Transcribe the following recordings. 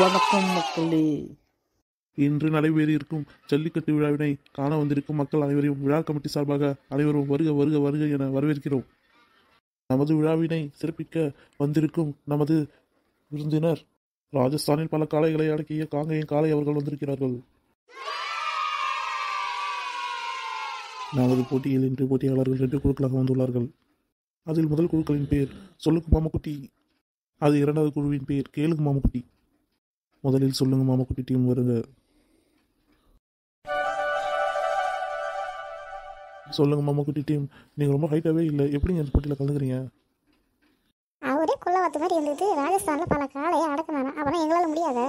வணக்கம் மக்களே இன்று நடைபெற இருக்கும் ஜல்லிக்கட்டு விழாவினை காண வந்திருக்கும் மக்கள் அனைவரையும் விழா கமிட்டி சார்பாக அனைவரும் வருக வருக வருக என வரவேற்கிறோம் நமது விழாவினை சிறப்பிக்க வந்திருக்கும் நமது விருந்தினர் ராஜஸ்தானில் பல காளைகளை அடக்கிய காங்கையின் காளை அவர்கள் வந்திருக்கிறார்கள் நமது போட்டியில் இன்று போட்டியாளர்கள் ரெண்டு குழுக்களாக வந்துள்ளார்கள் அதில் முதல் குழுக்களின் பேர் சொல்லுக்கு மாமக்குட்டி அது இரண்டாவது குழுவின் பேர் கேளுக்கு மாமக்குட்டி முதலில் சொல்லுங்கள் குட்டி டீம் வருது சொல்லுங்கள் குட்டி டீம் நீங்கள் ரொம்ப ஹைட்டாவே இல்லை எப்படி இந்த போட்டியில் கலந்துக்கிறீங்க அவரே கொள்ள வத்த மாதிரி இருந்துட்டு ராஜஸ்தான்ல பல காலையை அடக்கினானா அவனா எங்களால் முடியாத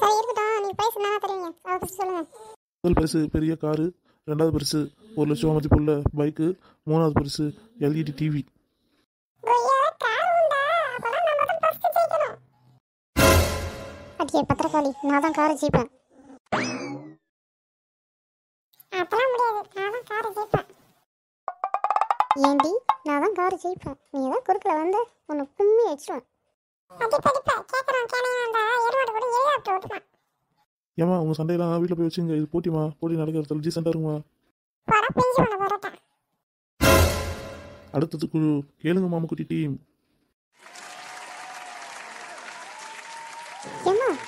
சரி இருக்கட்டும் நீ பிரைஸ் என்ன தருவீங்க அதை பற்றி சொல்லுங்கள் முதல் பரிசு பெரிய காரு ரெண்டாவது பரிசு ஒரு லட்சம் மதிப்புள்ள பைக்கு மூணாவது பரிசு எல்இடி டிவி e அடியே பத்திரக்காளி நான் தான் காரை ஜீப்பேன் அப்பெல்லாம் முடியாது நான் தான் காரை ஜெயிப்பேன் ஏண்டி நான் தான் காரை ஜெயிப்பேன் நீ தான் குறுக்கில் வந்து உன்னை கும்மி வச்சிருவேன் ஏமா உங்க சண்டையெல்லாம் வீட்டில் போய் வச்சுங்க இது போட்டிமா போட்டி நடக்கிறது ரீசெண்டாக இருக்குமா அடுத்தது குழு கேளுங்க மாமுக்குட்டி டீம்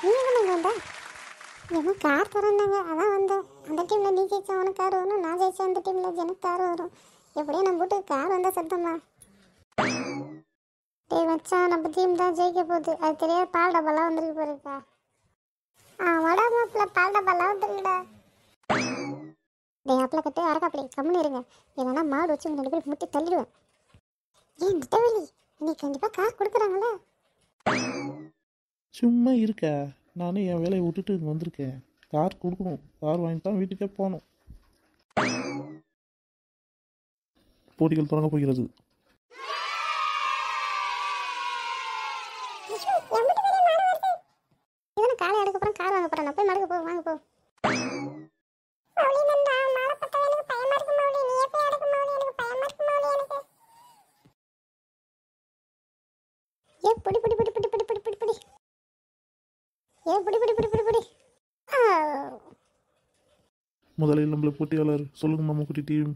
நீங்களும் வந்தா எவன் கார் திறந்தாங்க அதான் வந்தேன் அந்த டீமில் நீ ஜெயிச்சா உனக்கு கார் வரும் நான் ஜெயிச்சா அந்த டீமில் எனக்கு கார் வரும் எப்படியும் நம்ம போட்டு கார் வந்தால் சத்தமா டேய் வச்சா நம்ம டீம் தான் ஜெயிக்க போகுது அது தெரியாது பால் டப்பாலாம் வந்துருக்கு போயிருக்கா ஆ வட மாப்பிள பால் டப்பாலாம் வந்துருக்குடா டேய் அப்பளை கட்டு அரக்காப்பிளை கம்மி இருங்க இல்லைன்னா மாடு வச்சு ரெண்டு பேரும் முட்டி தள்ளிடுவேன் ஏன் திட்டவெளி இன்னைக்கு கண்டிப்பாக கார் கொடுக்குறாங்களே சும்மா இருக்க நானும் என் வேலையை விட்டுட்டு இங்கே வந்திருக்கேன் கார் கொடுக்கணும் கார் வாங்கி தான் வீட்டுக்கே போகணும் போட்டிகள் தொடங்க போகிறது பொடி பொடி பொடி முதலில் நம்மளை போட்டியாளர் சொல்லுங்க குட்டி டீம்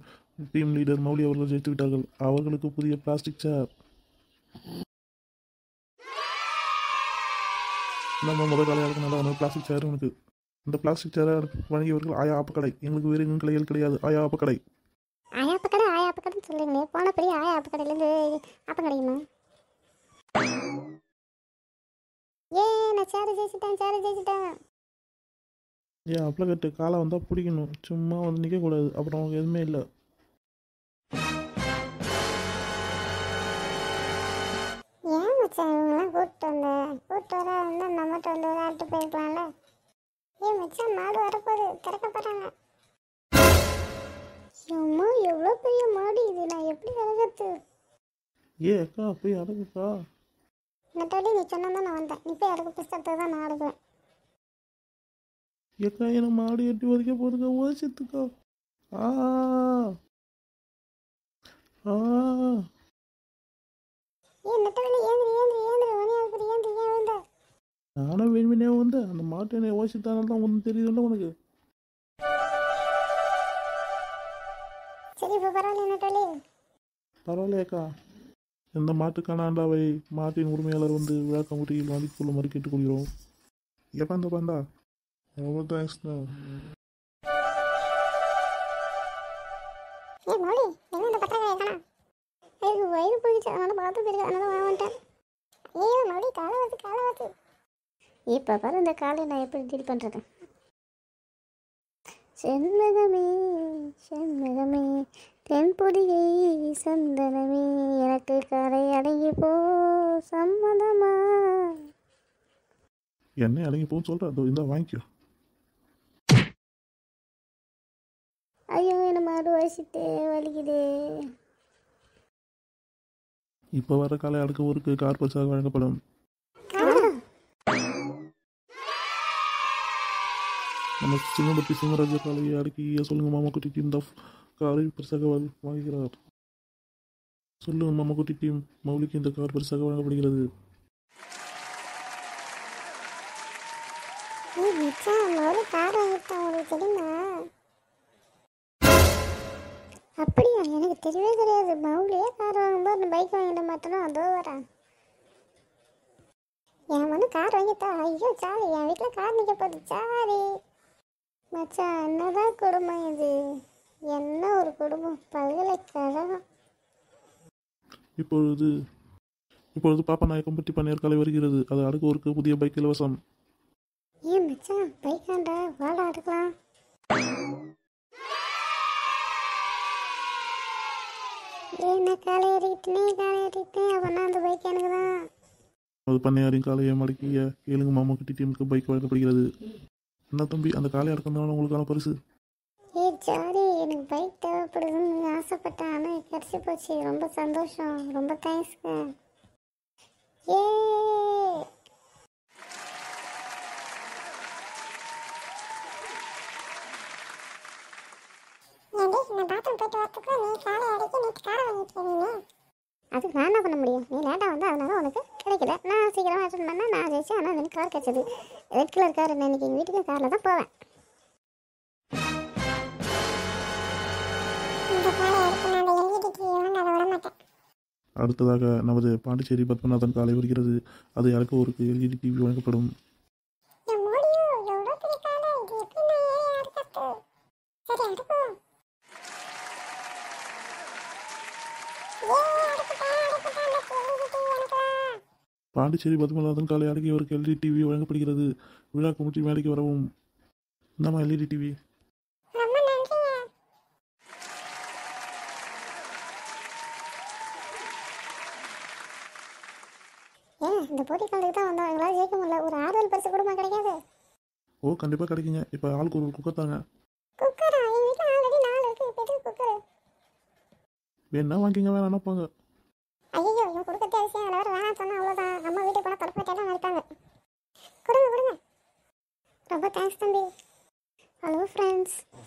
டீம் லீடர் மௌலி அவர்கள் ஜெயித்து விட்டார்கள் அவர்களுக்கு புதிய பிளாஸ்டிக் சேர் நம்ம முதல் காலையாளுக்கு நல்லா ஒன்று பிளாஸ்டிக் சேர் உனக்கு இந்த பிளாஸ்டிக் சேரை வழங்கியவர்கள் ஆயா கடை எங்களுக்கு வேறு எங்கும் கலைகள் கிடையாது ஆயா ஆப்பக்கடை ஆயா ஆப்பக்கடை ஆயா ஆப்பக்கடைன்னு சொல்லுங்களேன் போன பெரிய ஆயா ஆப்பக்கடையிலேருந்து கிடைக்குமா சேர ஜெயிச்சிட்டேன் சார் ஜெயிச்சிட்டேன் ஏன் அப்ளகட்டு காலை வந்தால் பிடிக்கணும் சும்மா வந்து நிற்கக்கூடாது அப்புறம் அவங்க எதுவுமே இல்லை ஏன் மச்சான் இவங்கெல்லாம் கூப்பிட்டு வந்தேன் கூப்பிட்டு வர வந்து அந்த அம்மாட்ட வந்து விளையாட்டு போயிருக்கலாம்ல ஏன் மச்சான் மாடு வரப்போகுது திறக்க போகிறாங்க அம்மா எவ்வளோ பெரிய மாடு இது நான் எப்படி அழகத்து ஏ அக்கா போய் அழகுக்கா மற்றபடி நீ சொன்னா நான் வந்தேன் இப்போ எனக்கு புஸ்தகத்தை தான் நான் எடுக்கிறேன் ஏக்கா என்ன மாடு எட்டி வரைக்க போதுக்கா ஓசித்துக்கா ஆ ஆ நானும் வந்து அந்த மாட்டு என்னை ஓசித்தானால தான் ஒன்றும் தெரியுதுல்ல உனக்கு பரவாயில்லையாக்கா இந்த மாட்டுக்கான ஆண்டாவை மாட்டின் உரிமையாளர் வந்து விளக்க முறையில் வாங்கிக் கொள்ளுமாறு கேட்டுக்கொள்கிறோம் எப்போ இந்த பாண்டா ரொம்ப தேங்க்ஸ்ண்ணா இப்போ பாரு இந்த காலை நான் எப்படி டீல் பண்ணுறது செண்பகமே தென்புதிகை சந்தனமே எனக்கு கரை அடங்கி போ சம்மதமா என்ன அடங்கி போன்னு சொல்ற இந்த வாங்கிக்கோ ஐயோ என்ன மாடு வசிட்டு வலிக்குது இப்போ வர காலை அடுக்க ஊருக்கு கார் பரிசாக வழங்கப்படும் நம்ம சிங்கம்பட்டி சிங்கராஜர் காலையை அடுக்கி சொல்லுங்க மாமா குட்டிக்கு இந்த காரை பரிசாக வாங்குகிறார் சொல்லும் மம்மக்குட்டி டீம் மௌலிக்கு இந்த கார் பரிசாக வழங்கப்படுகிறது அப்படியா எனக்கு தெரியவே தெரியாது மவுலியே கார் வாங்கும்போது அந்த பைக் வாங்கிட மாட்டேனோ அதோ வரேன் எனக்கு வந்து கார் வாங்கிட்டா ஐயோ சாரி என் வீட்டில் கார் நிற்க போகுது சாரி மச்சா என்னதான் கொடுமை இது என்ன ஒரு குடும்பம் பல்கலைக்கழகம் இப்பொழுது இப்பொழுது பாப்பா நாயக்கம் பற்றி பன்னியற்காலை வருகிறது அது அடுக்கோருக்கு புதிய பைக் இலவசம் ஏன் மச்சான் பைக் ஆண்டா வாடா அடுக்கலாம் என்ன காலை ஏறிக்கிட்டே காலை ஏறிக்கிட்டே அப்பனா அந்த பைக் எனக்கு தான் அது பண்ணையாரின் காலையை மடக்கிய ஏழுங்க மாமா கிட்டி டீமுக்கு பைக் வழங்கப்படுகிறது என்ன தம்பி அந்த காலை அடக்கம் தான் உங்களுக்கான பரிசு ஏ ஜாலி எனக்கு பைக் தேவைப்படுதுன்னு ஆசைப்பட்டேன் ஆனால் கிடச்சி போச்சு ரொம்ப சந்தோஷம் ரொம்ப தேங்க்ஸ்ங்க ஏ அதுக்கு நான் என்ன பண்ண முடியும் நீ லேட்டாக வந்து அதனால உனக்கு கிடைக்கல நான் சீக்கிரமாக அட்டன் பண்ணேன் நான் ஜெயிச்சேன் ஆனால் எனக்கு கார் கிடச்சது ரெட் கலர் கார் நான் இன்றைக்கி எங்கள் வீட்டுக்கு காரில் தான் போவேன் அடுத்ததாக நமது பாண்டிச்சேரி பத்மநாதன் காலை வருகிறது அது யாருக்கு ஒரு எல்இடி டிவி வழங்கப்படும் பாண்டிச்சேரி பத்மநாதன் காலை ஒரு எல்இடி டிவி வழங்கப்படுகிறது விழா குமிட்டி மேடைக்கு வரவும் இந்தாமா எல்இடி டிவி இந்த போட்டி கலந்துக்கு தான் வந்தோம் எங்களால் ஜெயிக்க முடியல ஒரு ஆறுதல் பரிசு கூடமா கிடைக்காது ஓ கண்டிப்பாக கிடைக்குங்க இப்போ ஆளுக்கு ஒரு குக்கர் தாங்க குக்கரா எங்கள் வீட்டில் ஆல்ரெடி நாலு இருக்கு இப்போ குக்கர் வேணா வாங்கிங்க வேணா போங்க ஐயோ இவன் கொடுக்க தேவையா வேற வேணாம் சொன்னா அவ்வளோதான் அம்மா வீட்டுக்கு போனால் தொடப்பு கேட்டால் இருக்காங்க கொடுங்க கொடுங்க ரொம்ப தேங்க்ஸ் தம்பி ஹலோ ஃப்ரெண்ட்ஸ்